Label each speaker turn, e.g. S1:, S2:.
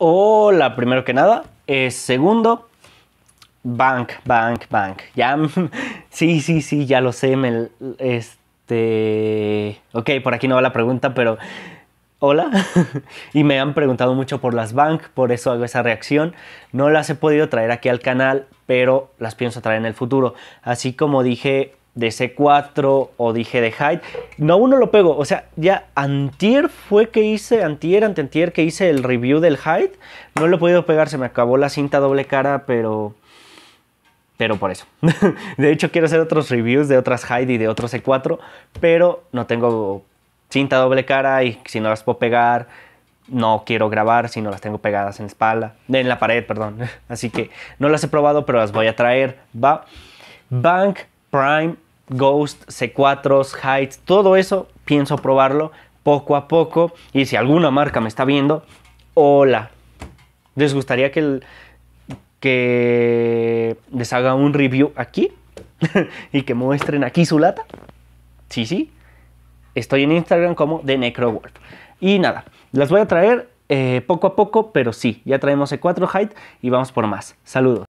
S1: Hola, primero que nada. es eh, segundo, bank, bank, bank. Ya, sí, sí, sí, ya lo sé. Me, este, ok, por aquí no va la pregunta, pero hola. y me han preguntado mucho por las bank, por eso hago esa reacción. No las he podido traer aquí al canal, pero las pienso traer en el futuro. Así como dije de C4 o dije de Hyde. No, uno lo pego. O sea, ya antier fue que hice, antier, antier que hice el review del Hyde. No lo he podido pegar, se me acabó la cinta doble cara, pero... Pero por eso. de hecho, quiero hacer otros reviews de otras Hyde y de otros C4, pero no tengo cinta doble cara y si no las puedo pegar, no quiero grabar si no las tengo pegadas en la espalda, en la pared, perdón. Así que no las he probado, pero las voy a traer. Va. Bank Prime Ghost, C4, s Heights, todo eso pienso probarlo poco a poco y si alguna marca me está viendo, hola. ¿Les gustaría que, les haga un review aquí? y que muestren aquí su lata. Sí, sí. Estoy en Instagram como The Necroworld. Y nada, las voy a traer eh, poco a poco, pero sí, ya traemos C4 Height y vamos por más. Saludos.